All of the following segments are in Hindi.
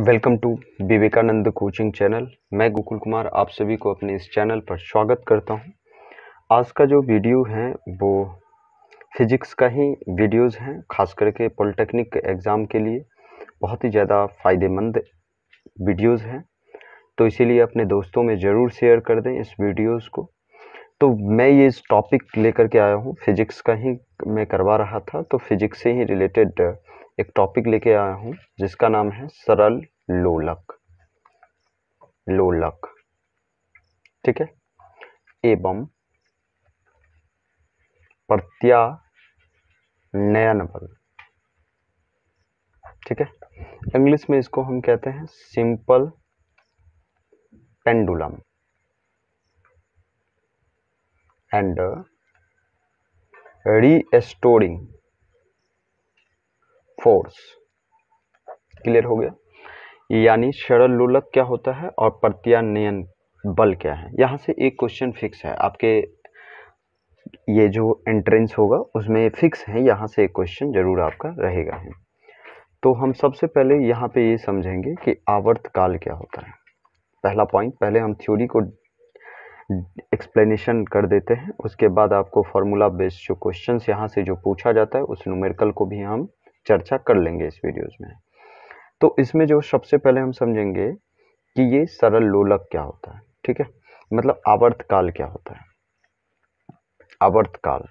welcome to Vivekananda coaching channel मैं गोकुल कुमार आप सभी को अपने इस चैनल पर स्वागत करता हूं आज का जो वीडियो है वो फिजिक्स का ही वीडियोस हैं खास करके पॉलिटेक्निक एग्ज़ाम के लिए बहुत ही ज़्यादा फ़ायदेमंद वीडियोस हैं तो इसीलिए अपने दोस्तों में ज़रूर शेयर कर दें इस वीडियोस को तो मैं ये इस टॉपिक लेकर के आया हूँ फिजिक्स का ही मैं करवा रहा था तो फिजिक्स से ही रिलेटेड एक टॉपिक लेके आया हूँ जिसका नाम है सरल लोलक लोलक ठीक है एवं प्रत्यानयन बल ठीक है इंग्लिश में इसको हम कहते हैं simple pendulum and restoring force clear हो गया यानी सरल लोलक क्या होता है और प्रत्यानयन बल क्या है यहाँ से एक क्वेश्चन फिक्स है आपके ये जो एंट्रेंस होगा उसमें फिक्स है यहाँ से एक क्वेश्चन ज़रूर आपका रहेगा है तो हम सबसे पहले यहाँ पे ये समझेंगे कि आवर्त काल क्या होता है पहला पॉइंट पहले हम थ्योरी को एक्सप्लेनेशन कर देते हैं उसके बाद आपको फार्मूला बेस्ड जो क्वेश्चंस यहाँ से जो पूछा जाता है उस न्यूमेरिकल को भी हम चर्चा कर लेंगे इस वीडियोस में तो इसमें जो सबसे पहले हम समझेंगे कि ये सरल लोलक क्या होता है ठीक है मतलब आवर्तकाल क्या होता है आवर्तकाल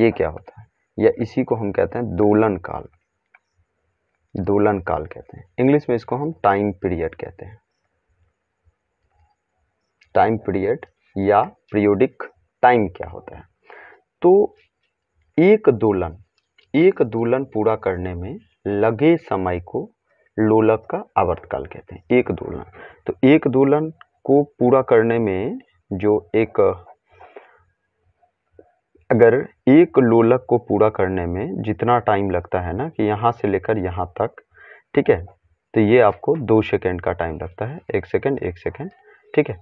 ये क्या होता है या इसी को हम कहते हैं दोलन काल दोलन काल कहते हैं इंग्लिश में इसको हम टाइम पीरियड कहते हैं टाइम पीरियड या पीरियोडिक टाइम क्या होता है तो एक दोलन एक दोलन पूरा करने में लगे समय को लोलक का आवर्तकाल कहते हैं एक दोलन तो एक दोलन को पूरा करने में जो एक अगर एक लोलक को पूरा करने में जितना टाइम लगता है ना कि यहाँ से लेकर यहाँ तक ठीक है तो ये आपको दो सेकेंड का टाइम लगता है एक सेकेंड एक सेकेंड ठीक है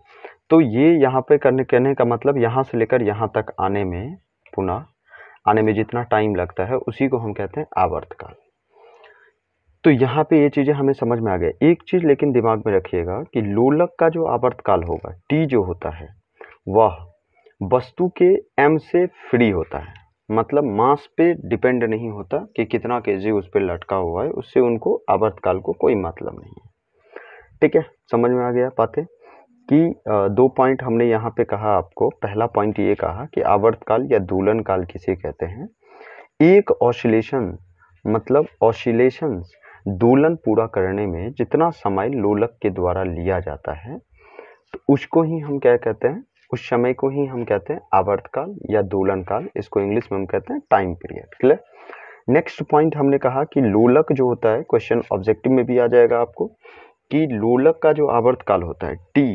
तो ये यहाँ पे करने कहने का मतलब यहाँ से लेकर यहाँ तक आने में पुनः आने में जितना टाइम लगता है उसी को हम कहते हैं आवर्तकाल तो यहाँ पे ये चीज़ें हमें समझ में आ गई एक चीज़ लेकिन दिमाग में रखिएगा कि लोलक का जो आवर्तकाल होगा टी जो होता है वह वस्तु के एम से फ्री होता है मतलब मास पे डिपेंड नहीं होता कि कितना के जी उस पर लटका हुआ है उससे उनको आवर्तकाल को कोई मतलब नहीं है ठीक है समझ में आ गया बातें कि दो पॉइंट हमने यहाँ पे कहा आपको पहला पॉइंट ये कहा कि आवर्तकाल या दूलन काल किसे कहते हैं एक ऑसिलेशन मतलब ऑसिलेशन दूलन पूरा करने में जितना समय लोलक के द्वारा लिया जाता है तो उसको ही हम क्या कहते हैं उस समय को ही हम कहते हैं आवर्तकाल या दूलन काल इसको इंग्लिश में हम कहते हैं time period clear next point हमने कहा कि लोलक जो होता है क्वेश्चन ऑब्जेक्टिव में भी आ जाएगा आपको कि लोलक का जो आवर्तकाल होता है टी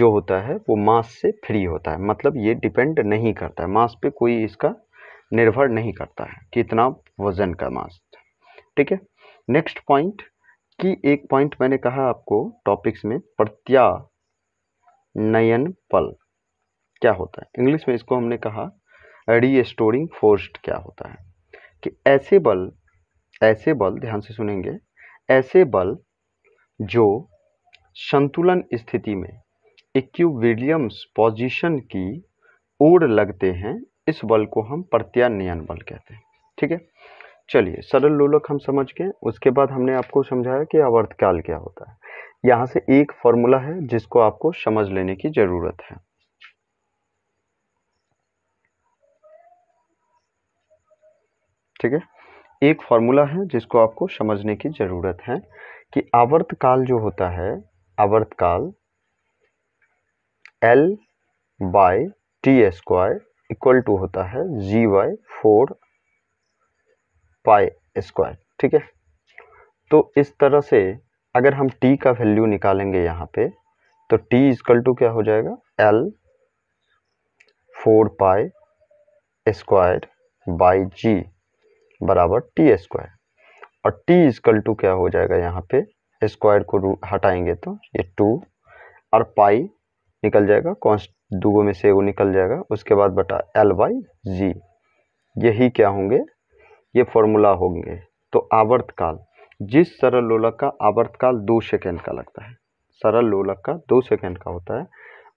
जो होता है वो मास से फ्री होता है मतलब ये डिपेंड नहीं करता है मास पे कोई इसका निर्भर नहीं करता है कितना वज़न का मास ठीक है नेक्स्ट पॉइंट कि एक पॉइंट मैंने कहा आपको टॉपिक्स में प्रत्यानयन पल क्या होता है इंग्लिश में इसको हमने कहा री स्टोरिंग फोर्स्ड क्या होता है कि ऐसे बल ऐसे बल ध्यान से सुनेंगे ऐसे बल जो संतुलन स्थिति में इक्विलियम्स पोजीशन की ओर लगते हैं इस बल को हम प्रत्यानयन बल कहते हैं ठीक है चलिए सरल लोलक हम समझ गए उसके बाद हमने आपको समझाया कि आवर्तकाल क्या होता है यहाँ से एक फॉर्मूला है जिसको आपको समझ लेने की ज़रूरत है ठीक है एक फॉर्मूला है जिसको आपको समझने की ज़रूरत है कि आवर्तकाल जो होता है आवर्तकाल L by T square equal to होता है G by four pi square ठीक है तो इस तरह से अगर हम टी का वैल्यू निकालेंगे यहाँ पे तो टी इजकल टू क्या हो जाएगा L four pi square by G बराबर टी स्क्वायर और टी इजकल टू क्या हो जाएगा यहाँ पे स्क्वायर को हटाएंगे तो ये टू और पाई निकल जाएगा कॉन्स्ट दूगो में से वो निकल जाएगा उसके बाद बटा एल बाई जी यही क्या होंगे ये फॉर्मूला होंगे तो आवर्तकाल जिस सरल लोलक का आवर्तकाल दो सेकेंड का लगता है सरल लोलक का दो सेकेंड का होता है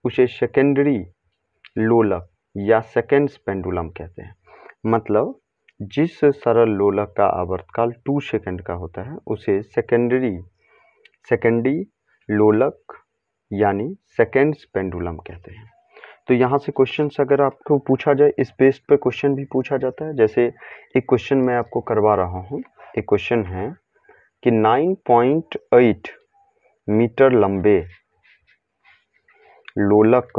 उसे सेकेंडरी लोलक या सेकेंड पेंडुलम कहते हैं मतलब जिस सरल लोलक का आवर्तकाल टू सेकेंड का होता है उसे सेकेंडरी सेकेंडरी लोलक यानी सेकेंड पेंडुलम कहते हैं तो यहाँ से क्वेश्चन अगर आपको पूछा जाए इस बेस पर क्वेश्चन भी पूछा जाता है जैसे एक क्वेश्चन मैं आपको करवा रहा हूँ एक क्वेश्चन है कि 9.8 मीटर लंबे लोलक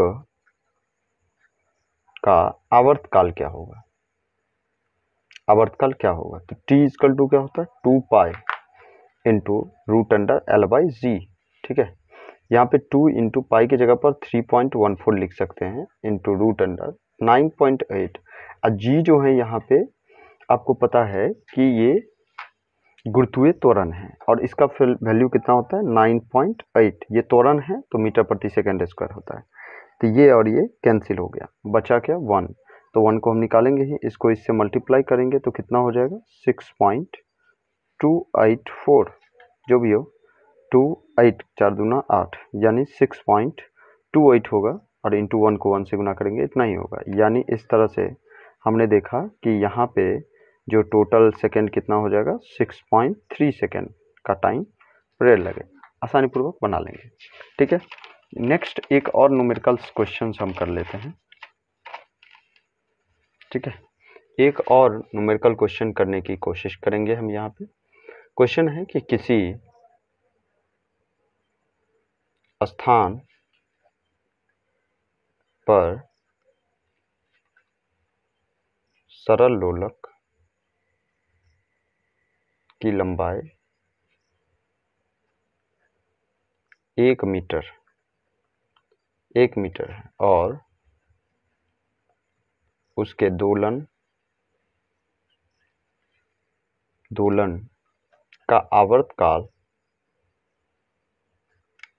का आवर्तकाल क्या होगा आवर्तकाल क्या होगा तो टी इजकल टू क्या होता है two pi into root under L by G ठीक है यहाँ पे टू इंटू पाई की जगह पर थ्री पॉइंट वन फोर लिख सकते हैं into root under nine point eight और जी जो है यहाँ पे आपको पता है कि ये गुरुत्वीय त्वरण है और इसका वैल्यू कितना होता है नाइन पॉइंट एट ये त्वरण है तो मीटर प्रति सेकेंड स्क्वायर होता है तो ये और ये कैंसिल हो गया बचा क्या वन तो वन को हम निकालेंगे ही इसको इससे मल्टीप्लाई करेंगे तो कितना हो जाएगा six point two eight four जो भी हो टू एट चार दूना आठ यानी सिक्स पॉइंट टू एट होगा और इंटू वन को वन से गुना करेंगे इतना ही होगा यानी इस तरह से हमने देखा कि यहाँ पे जो टोटल सेकेंड कितना हो जाएगा सिक्स पॉइंट थ्री सेकेंड का टाइम प्रेयर लगे आसानी पूर्वक बना लेंगे ठीक है नेक्स्ट एक और नोमेरिकल्स क्वेश्चन हम कर लेते हैं ठीक है एक और नोमेरिकल क्वेश्चन करने की कोशिश करेंगे हम यहाँ पे क्वेश्चन है कि किसी स्थान पर सरल लोलक की लंबाई एक मीटर एक मीटर है और उसके दोलन दोलन का आवर्त काल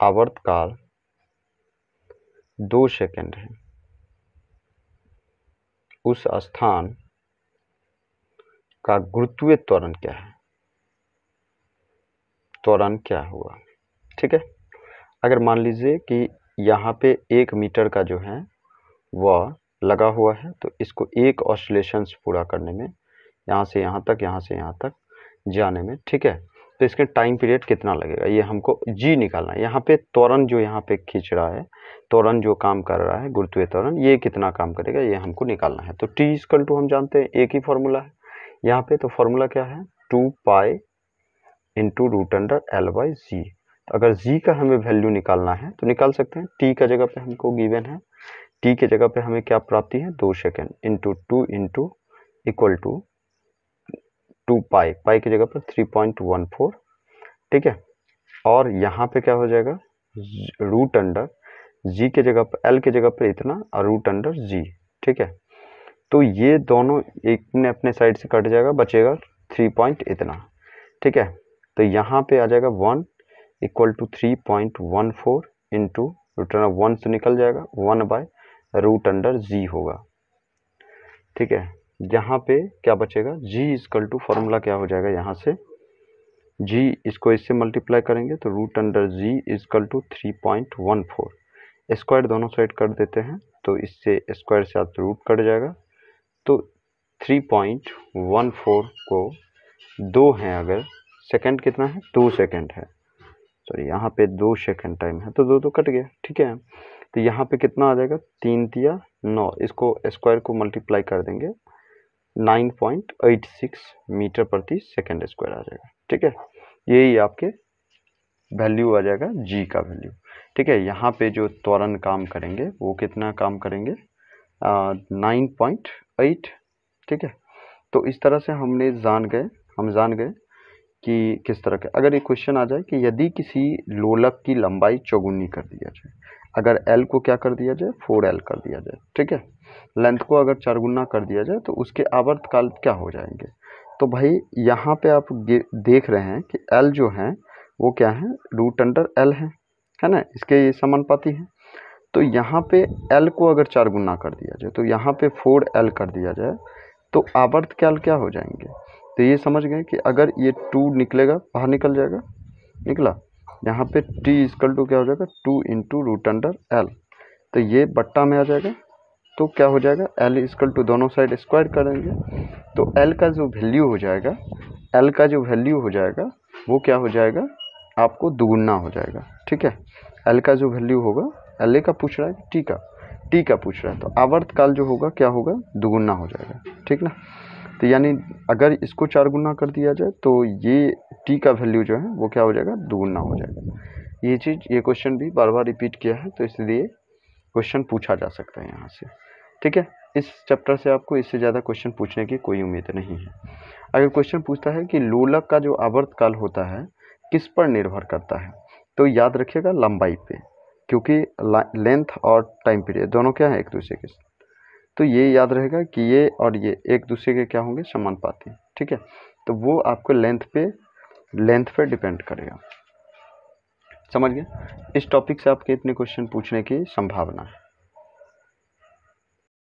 आवर्तकाल दो सेकंड है उस स्थान का गुरुत्वीय त्वरण क्या है त्वरण क्या हुआ ठीक है अगर मान लीजिए कि यहाँ पे एक मीटर का जो है वह लगा हुआ है तो इसको एक ऑसलेशंस पूरा करने में यहाँ से यहाँ तक यहाँ से यहाँ तक जाने में ठीक है तो इसके टाइम पीरियड कितना लगेगा ये हमको जी निकालना है यहाँ पे त्वरण जो यहाँ पे खींच रहा है त्वरण जो काम कर रहा है गुरुत्वीय त्वरण ये कितना काम करेगा ये हमको निकालना है तो टी इजकल टू हम जानते हैं एक ही फॉर्मूला है यहाँ पे तो फॉर्मूला क्या है two pi into root under L by G तो अगर जी का हमें वैल्यू निकालना है तो निकाल सकते हैं टी का जगह पे हमको गिवन है टी के जगह पे हमें क्या प्राप्ति है दो second into two into equal to two pi pi की जगह पर थ्री पॉइंट वन फोर ठीक है और यहाँ पे क्या हो जाएगा रूट अंडर जी के जगह पर एल के जगह पर इतना और रूट अंडर जी ठीक है तो ये दोनों एक ने अपने साइड से कट जाएगा बचेगा थ्री पॉइंट इतना ठीक है तो यहाँ पे आ जाएगा one equal to three point one four into two of one से निकल जाएगा one by root under g होगा ठीक है यहाँ पे क्या बचेगा g इजकल टू फार्मूला क्या हो जाएगा यहाँ से g इसको इससे मल्टीप्लाई करेंगे तो root under g equal to three point one four square दोनों साइड कर देते हैं तो इससे स्क्वायर से आप रूट कट जाएगा तो थ्री पॉइंट वन फोर को दो हैं अगर सेकंड कितना है दो सेकंड है सॉरी यहाँ पे दो सेकंड टाइम है तो दो तो कट गया ठीक है तो यहाँ पे कितना आ जाएगा तीन दिया नौ इसको स्क्वायर को मल्टीप्लाई कर देंगे 9.86 मीटर प्रति सेकेंड स्क्वायर आ जाएगा ठीक है यही आपके वैल्यू आ जाएगा जी का वैल्यू ठीक है यहाँ पे जो त्वरण काम करेंगे वो कितना काम करेंगे नाइन पॉइंट ठीक है तो इस तरह से हमने जान गए हम जान गए कि किस तरह के अगर ये क्वेश्चन आ जाए कि यदि किसी लोलक की लंबाई चौगुनी कर दिया जाए अगर एल को क्या कर दिया जाए फोर एल कर दिया जाए ठीक है लेंथ को अगर चार गुना कर दिया जाए तो उसके आवर्तकाल क्या हो जाएंगे तो भाई यहाँ पे आप देख रहे हैं कि एल जो है वो क्या है रूट अंडर एल है है ना इसके ये समानुपाती है तो यहाँ पे एल को अगर चार गुना कर दिया जाए तो यहाँ पे फोर एल कर दिया जाए तो आवर्तकाल क्या हो जाएंगे तो ये समझ गए कि अगर ये टू निकलेगा बाहर निकल जाएगा निकला यहाँ पे t इजकल टू क्या हो जाएगा two into root under l तो ये बट्टा में आ जाएगा तो क्या हो जाएगा एल इजकल टू दोनों साइड स्क्वायर करेंगे तो एल का जो वैल्यू हो जाएगा एल का जो वैल्यू हो जाएगा वो क्या हो जाएगा आपको दुगुना हो जाएगा ठीक है एल का जो वैल्यू होगा एल ए का पूछ रहा है टी का टी का पूछ रहा है तो आवर्तकाल जो होगा क्या होगा दुगुना हो जाएगा ठीक ना तो यानी अगर इसको चार गुना कर दिया जाए तो ये टी का वैल्यू जो है वो क्या हो जाएगा दोगुना हो जाएगा ये चीज़ ये क्वेश्चन भी बार बार रिपीट किया है तो इसलिए क्वेश्चन पूछा जा सकता है यहाँ से ठीक है इस चैप्टर से आपको इससे ज़्यादा क्वेश्चन पूछने की कोई उम्मीद नहीं है अगर क्वेश्चन पूछता है कि लोलक का जो आवर्तकाल होता है किस पर निर्भर करता है तो याद रखिएगा लंबाई पे क्योंकि लेंथ और टाइम पीरियड दोनों क्या है एक दूसरे के तो ये याद रहेगा कि ये और ये एक दूसरे के क्या होंगे पाती ठीक है तो वो आपको लेंथ पे लेंथ पे डिपेंड करेगा समझ गए इस टॉपिक से आपके इतने क्वेश्चन पूछने की संभावना है